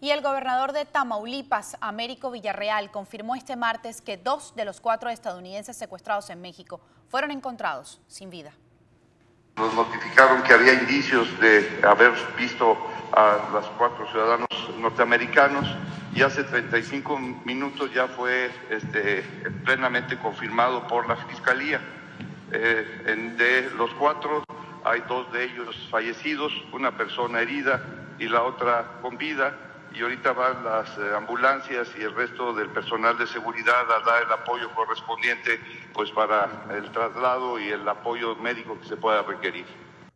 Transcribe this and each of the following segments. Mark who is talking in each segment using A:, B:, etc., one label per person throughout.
A: Y el gobernador de Tamaulipas, Américo Villarreal, confirmó este martes que dos de los cuatro estadounidenses secuestrados en México fueron encontrados sin vida. Nos notificaron que había indicios de haber visto a los cuatro ciudadanos norteamericanos y hace 35 minutos ya fue este, plenamente confirmado por la Fiscalía. Eh, de los cuatro hay dos de ellos fallecidos, una persona herida y la otra con vida y ahorita van las eh, ambulancias y el resto del personal de seguridad a dar el apoyo correspondiente pues para el traslado y el apoyo médico que se pueda requerir.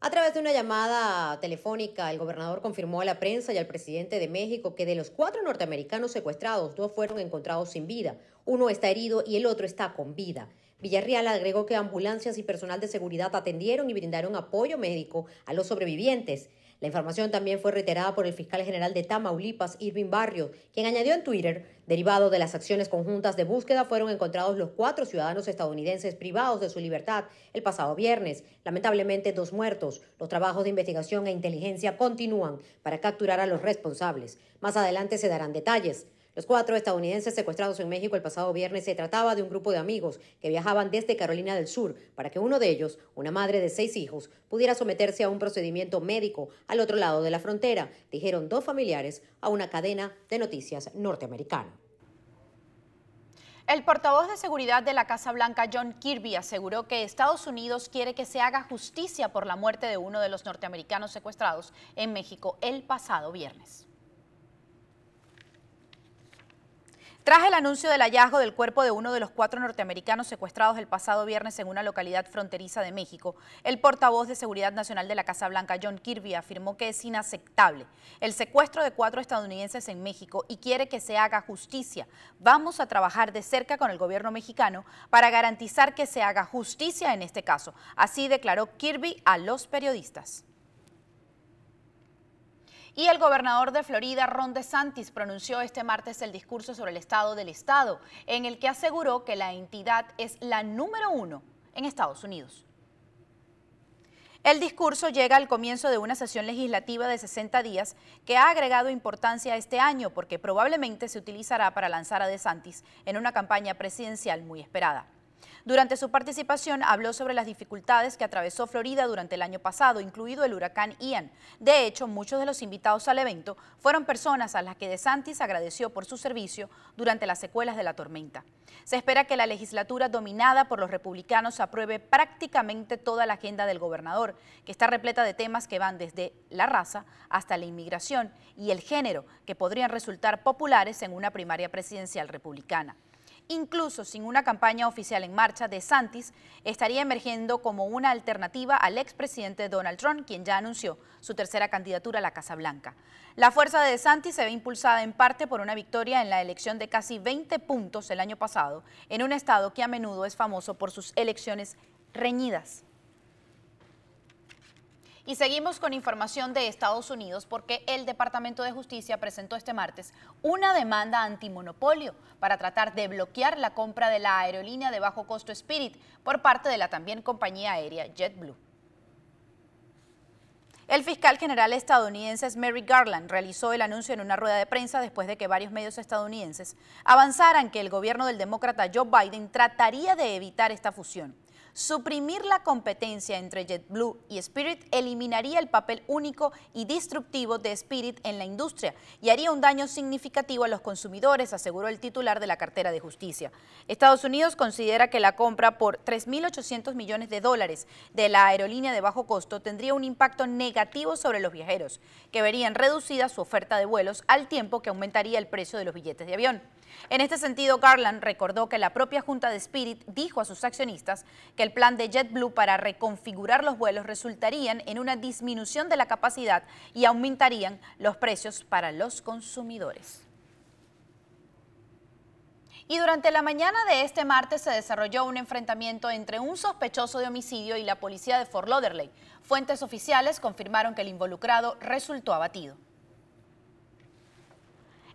B: A través de una llamada telefónica, el gobernador confirmó a la prensa y al presidente de México que de los cuatro norteamericanos secuestrados, dos fueron encontrados sin vida, uno está herido y el otro está con vida. Villarreal agregó que ambulancias y personal de seguridad atendieron y brindaron apoyo médico a los sobrevivientes. La información también fue reiterada por el fiscal general de Tamaulipas, Irving Barrio, quien añadió en Twitter, derivado de las acciones conjuntas de búsqueda, fueron encontrados los cuatro ciudadanos estadounidenses privados de su libertad el pasado viernes. Lamentablemente, dos muertos. Los trabajos de investigación e inteligencia continúan para capturar a los responsables. Más adelante se darán detalles. Los cuatro estadounidenses secuestrados en México el pasado viernes se trataba de un grupo de amigos que viajaban desde Carolina del Sur para que uno de ellos, una madre de seis hijos, pudiera someterse a un procedimiento médico al otro lado de la frontera, dijeron dos familiares a una cadena de noticias norteamericana.
A: El portavoz de seguridad de la Casa Blanca, John Kirby, aseguró que Estados Unidos quiere que se haga justicia por la muerte de uno de los norteamericanos secuestrados en México el pasado viernes. Tras el anuncio del hallazgo del cuerpo de uno de los cuatro norteamericanos secuestrados el pasado viernes en una localidad fronteriza de México, el portavoz de Seguridad Nacional de la Casa Blanca, John Kirby, afirmó que es inaceptable el secuestro de cuatro estadounidenses en México y quiere que se haga justicia. Vamos a trabajar de cerca con el gobierno mexicano para garantizar que se haga justicia en este caso. Así declaró Kirby a los periodistas. Y el gobernador de Florida, Ron DeSantis, pronunció este martes el discurso sobre el estado del estado, en el que aseguró que la entidad es la número uno en Estados Unidos. El discurso llega al comienzo de una sesión legislativa de 60 días que ha agregado importancia este año porque probablemente se utilizará para lanzar a DeSantis en una campaña presidencial muy esperada. Durante su participación habló sobre las dificultades que atravesó Florida durante el año pasado, incluido el huracán Ian. De hecho, muchos de los invitados al evento fueron personas a las que DeSantis agradeció por su servicio durante las secuelas de la tormenta. Se espera que la legislatura dominada por los republicanos apruebe prácticamente toda la agenda del gobernador, que está repleta de temas que van desde la raza hasta la inmigración y el género, que podrían resultar populares en una primaria presidencial republicana incluso sin una campaña oficial en marcha, de estaría emergiendo como una alternativa al expresidente Donald Trump, quien ya anunció su tercera candidatura a la Casa Blanca. La fuerza de DeSantis se ve impulsada en parte por una victoria en la elección de casi 20 puntos el año pasado, en un estado que a menudo es famoso por sus elecciones reñidas. Y seguimos con información de Estados Unidos porque el Departamento de Justicia presentó este martes una demanda antimonopolio para tratar de bloquear la compra de la aerolínea de bajo costo Spirit por parte de la también compañía aérea JetBlue. El fiscal general estadounidense Mary Garland realizó el anuncio en una rueda de prensa después de que varios medios estadounidenses avanzaran que el gobierno del demócrata Joe Biden trataría de evitar esta fusión. Suprimir la competencia entre JetBlue y Spirit eliminaría el papel único y disruptivo de Spirit en la industria y haría un daño significativo a los consumidores, aseguró el titular de la cartera de justicia. Estados Unidos considera que la compra por 3.800 millones de dólares de la aerolínea de bajo costo tendría un impacto negativo sobre los viajeros, que verían reducida su oferta de vuelos al tiempo que aumentaría el precio de los billetes de avión. En este sentido, Garland recordó que la propia Junta de Spirit dijo a sus accionistas que el plan de JetBlue para reconfigurar los vuelos resultarían en una disminución de la capacidad y aumentarían los precios para los consumidores. Y durante la mañana de este martes se desarrolló un enfrentamiento entre un sospechoso de homicidio y la policía de Fort Lauderdale. Fuentes oficiales confirmaron que el involucrado resultó abatido.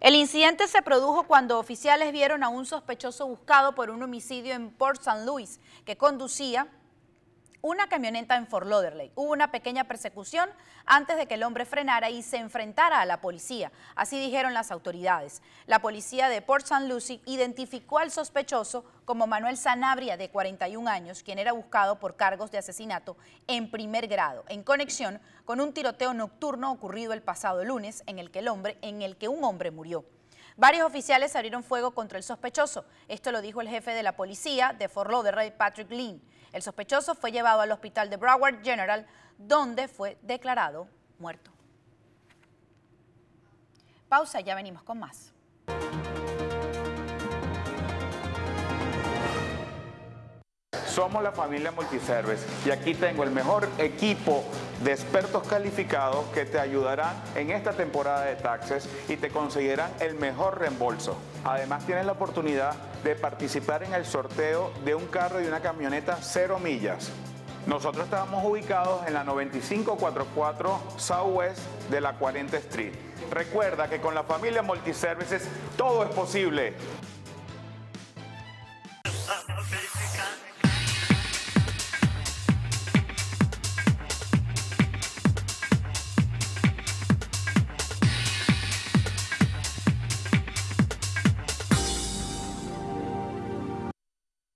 A: El incidente se produjo cuando oficiales vieron a un sospechoso buscado por un homicidio en Port St. Louis que conducía una camioneta en Fort Lauderdale. Hubo una pequeña persecución antes de que el hombre frenara y se enfrentara a la policía. Así dijeron las autoridades. La policía de Port St. Lucie identificó al sospechoso como Manuel Sanabria, de 41 años, quien era buscado por cargos de asesinato en primer grado, en conexión con un tiroteo nocturno ocurrido el pasado lunes, en el que, el hombre, en el que un hombre murió. Varios oficiales abrieron fuego contra el sospechoso. Esto lo dijo el jefe de la policía de Fort Lauderdale, Patrick Lynn. El sospechoso fue llevado al hospital de Broward General, donde fue declarado muerto. Pausa, ya venimos con más. Somos la familia Multiservice y aquí tengo el mejor equipo de expertos calificados que te ayudarán en esta temporada de taxes y te conseguirán el mejor reembolso. Además tienes la oportunidad de participar en el sorteo de un carro y una camioneta cero millas. Nosotros estamos ubicados en la 9544 Southwest de la 40 Street. Recuerda que con la familia Multiservices todo es posible.